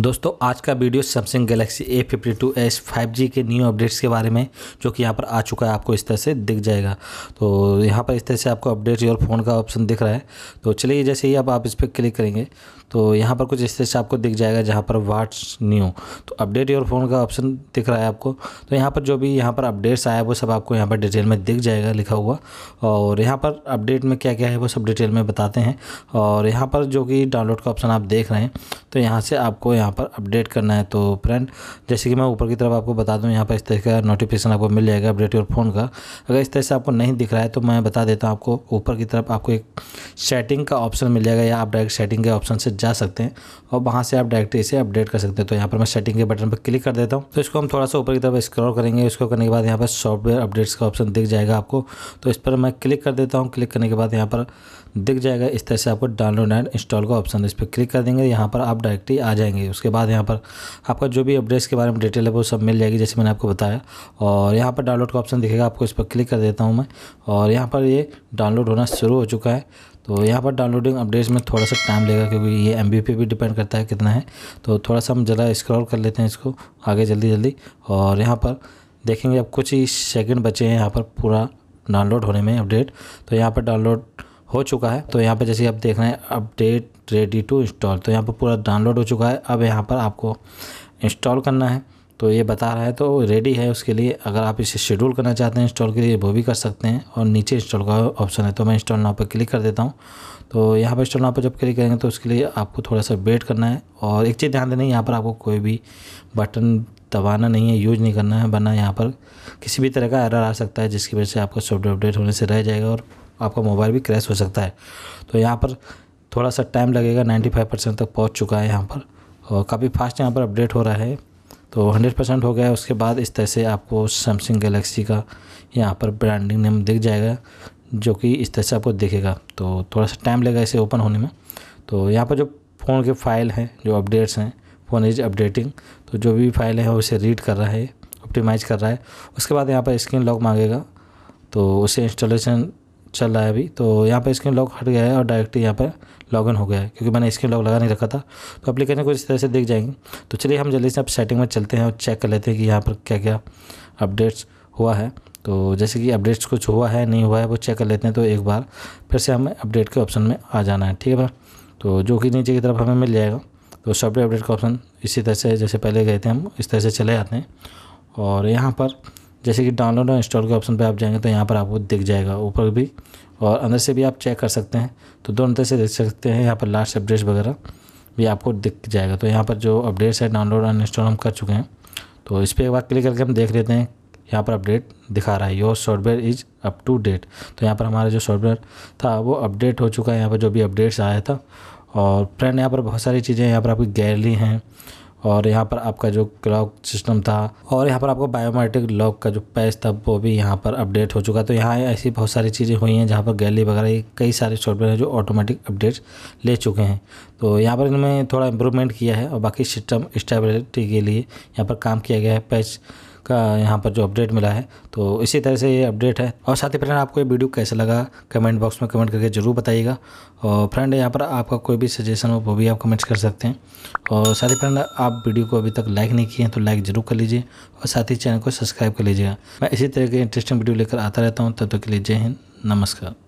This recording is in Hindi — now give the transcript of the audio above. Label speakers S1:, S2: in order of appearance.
S1: दोस्तों आज का video Samsung Galaxy A fifty two S five G के न्यू अपडेट्स के बारे में जो कि यहाँ पर आ चुका है आपको इस तरह से दिख जाएगा तो यहाँ पर इस तरह से आपको अपडेट योर फ़ोन का ऑप्शन दिख रहा है तो चलिए जैसे ही अब आप इस पर क्लिक करेंगे तो यहाँ पर कुछ इस तरह से आपको दिख जाएगा जहाँ पर वाट्स न्यू तो अपडेट योर फ़ोन का ऑप्शन दिख रहा है आपको तो यहाँ पर जो भी यहाँ पर अपडेट्स आया है वो सब आपको यहाँ पर डिटेल में दिख जाएगा लिखा हुआ और यहाँ पर अपडेट में क्या क्या है वो सब डिटेल में बताते हैं और यहाँ पर जो कि डाउनलोड का ऑप्शन आप देख रहे हैं तो यहाँ से आपको यहाँ पर अपडेट करना है तो फ्रेंड जैसे कि मैं ऊपर की तरफ आपको बता दूँ यहाँ पर इस तरह का नोटिफिकेशन आपको मिल जाएगा अपडेट योर फ़ोन का अगर इस तरह से आपको नहीं दिख रहा है तो मैं बता देता हूँ आपको ऊपर की तरफ आपको एक सेटिंग का ऑप्शन मिल जाएगा या आप डायरेक्ट सेटिंग के ऑप्शन से जा सकते हैं और वहाँ से आप डायरेक्ट इसे अपडेट कर सकते हैं तो यहाँ पर मैं सेटिंग के बटन पर क्लिक कर देता हूँ तो इसको हम थोड़ा सा ऊपर की तरफ स्क्रॉल करेंगे उसको करने के बाद यहाँ पर सॉफ्टवेयर अपडेट्स का ऑप्शन दिख जाएगा आपको तो इस पर मैं क्लिक कर देता हूँ क्लिक करने के बाद यहाँ पर दिख जाएगा इस तरह से आपको डाउनलोड एंड इंस्टॉल का ऑप्शन इस पर क्लिक कर देंगे यहाँ पर आप डायरेक्टली आ जाएंगे उसके बाद यहाँ पर आपका जो भी अपडेट्स के बारे में डिटेल है वो सब मिल जाएगी जैसे मैंने आपको बताया और यहाँ पर डाउनलोड का ऑप्शन दिखेगा आपको इस पर क्लिक कर देता हूँ मैं और यहाँ पर ये डाउनलोड होना शुरू हो चुका है तो यहाँ पर डाउनलोडिंग अपडेट्स में थोड़ा सा टाइम लेगा क्योंकि ये एम पे भी डिपेंड करता है कितना है तो थोड़ा सा हम ज़रा स्क्रॉल कर लेते हैं इसको आगे जल्दी जल्दी और यहाँ पर देखेंगे अब कुछ ही सेकंड बचे हैं यहाँ पर पूरा डाउनलोड होने में अपडेट तो यहाँ पर डाउनलोड हो चुका है तो यहाँ पर जैसे आप देख रहे हैं अपडेट रेडी टू इंस्टॉल तो यहाँ पर पूरा डाउनलोड हो चुका है अब यहाँ पर आपको इंस्टॉल करना है तो ये बता रहा है तो रेडी है उसके लिए अगर आप इसे शेड्यूल करना चाहते हैं इंस्टॉल के लिए वो भी कर सकते हैं और नीचे इंस्टॉल का ऑप्शन है तो मैं इंस्टॉल नाव पर क्लिक कर देता हूँ तो यहाँ पर इंस्टॉल नाव पर जब क्लिक करेंगे तो उसके लिए आपको थोड़ा सा वेट करना है और एक चीज़ ध्यान देना है यहाँ पर आपको कोई भी बटन दबाना नहीं है यूज नहीं करना है वरना यहाँ पर किसी भी तरह का एरर आ सकता है जिसकी वजह से आपका सॉफ्टवेयर अपडेट होने से रह जाएगा और आपका मोबाइल भी क्रैश हो सकता है तो यहाँ पर थोड़ा सा टाइम लगेगा 95 परसेंट तक पहुँच चुका है यहाँ पर और काफ़ी फास्ट यहाँ पर अपडेट हो रहा है तो 100 परसेंट हो गया है उसके बाद इस तरह से आपको सैमसंग गलेक्सी का यहाँ पर ब्रांडिंग नेम दिख जाएगा जो कि इस तरह से आपको दिखेगा तो थोड़ा सा टाइम लगेगा इसे ओपन होने में तो यहाँ पर जो फ़ोन के फाइल हैं जो अपडेट्स हैं फ़ोन इज अपडेटिंग तो जो भी फाइल है उसे रीड कर रहा है ऑप्टिमाइज कर रहा है उसके बाद यहाँ पर स्क्रीन लॉक मांगेगा तो उसे इंस्टॉलेशन चल रहा है अभी तो यहाँ पर स्क्रीन लॉक हट गया है और डायरेक्ट यहाँ पर लॉगिन हो गया है क्योंकि मैंने स्क्रीन लॉक लगा नहीं रखा था तो एप्लीकेशन को इस तरह से दिख जाएंगे तो चलिए हम जल्दी से आप सेटिंग में चलते हैं और चेक कर लेते हैं कि यहाँ पर क्या क्या अपडेट्स हुआ है तो जैसे कि अपडेट्स कुछ हुआ है नहीं हुआ है वो चेक कर लेते हैं तो एक बार फिर से हमें अपडेट के ऑप्शन में आ जाना है ठीक है भाई तो जो कि नीचे की तरफ हमें मिल जाएगा तो सॉफ्टवेयर अपडेट का ऑप्शन इसी तरह से जैसे पहले गए थे हम इस तरह से चले जाते हैं और यहाँ पर जैसे कि डाउनलोड और इंस्टॉल के ऑप्शन पर आप जाएंगे तो यहाँ पर आपको दिख जाएगा ऊपर भी और अंदर से भी आप चेक कर सकते हैं तो दोनों तरह से देख सकते हैं यहाँ पर लास्ट अपडेट्स वगैरह भी आपको दिख जाएगा तो यहाँ पर जो अपडेट्स है डाउनलोड और इंस्टॉल हम कर चुके हैं तो इस पर एक बार क्लिक करके हम देख लेते हैं यहाँ पर अपडेट दिखा रहा है your software is up to date तो यहाँ पर हमारा जो सॉफ्टवेयर था वो अपडेट हो चुका है यहाँ पर जो भी अपडेट्स आया था और फ्रेंड यहाँ पर बहुत सारी चीज़ें यहाँ पर आपकी गैलरी हैं और यहाँ पर आपका जो क्लॉक सिस्टम था और यहाँ पर आपको बायोमेट्रिक लॉक का जो पैच था वो भी यहाँ पर अपडेट हो चुका तो यहाँ ऐसी बहुत सारी चीज़ें हुई हैं जहाँ पर गैली वगैरह कई सारे सॉफ्टवेयर हैं जो ऑटोमेटिक अपडेट्स ले चुके हैं तो यहाँ पर इनमें थोड़ा इम्प्रूवमेंट किया है और बाकी सिस्टम स्टेबिलिटी के लिए यहाँ पर काम किया गया है पैच का यहाँ पर जो अपडेट मिला है तो इसी तरह से ये अपडेट है और साथ ही फ्रेंड आपको ये वीडियो कैसा लगा कमेंट बॉक्स में कमेंट करके ज़रूर बताइएगा और फ्रेंड यहाँ पर आपका कोई भी सजेशन हो वो भी आप कमेंट्स कर सकते हैं और साथ ही फ्रेंड आप वीडियो को अभी तक लाइक नहीं किए हैं तो लाइक ज़रूर कर लीजिए और साथ ही चैनल को सब्सक्राइब कर लीजिएगा मैं इसी तरह के इंटरेस्टिंग वीडियो लेकर आता रहता हूँ तब तक के लिए जय हिंद नमस्कार